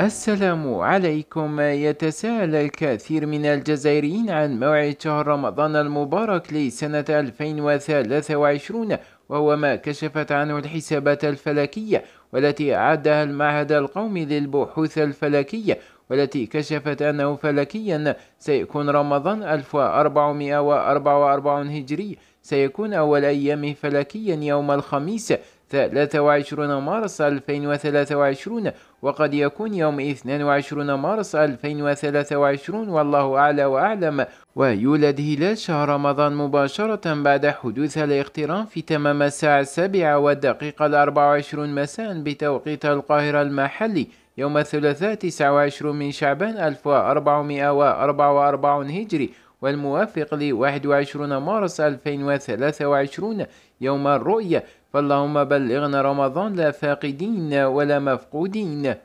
السلام عليكم يتساءل الكثير من الجزائريين عن موعد شهر رمضان المبارك لسنة 2023 وهو ما كشفت عنه الحسابات الفلكية والتي أعدها المعهد القومي للبحوث الفلكية والتي كشفت أنه فلكيا سيكون رمضان 1444 هجري سيكون أول أيام فلكيا يوم الخميس 23 مارس 2023 وقد يكون يوم 22 مارس 2023 والله أعلى وأعلم ويولد هلال شهر رمضان مباشرة بعد حدوث الاقتران في تمام الساعة السابعة والدقيقة الأربعة وعشرون مساء بتوقيت القاهرة المحلي يوم الثلاثاء 29 من شعبان 1444 هجري والموافق ل 21 مارس 2023 يوم الرؤية فاللهم بلغنا رمضان لا فاقدين ولا مفقودين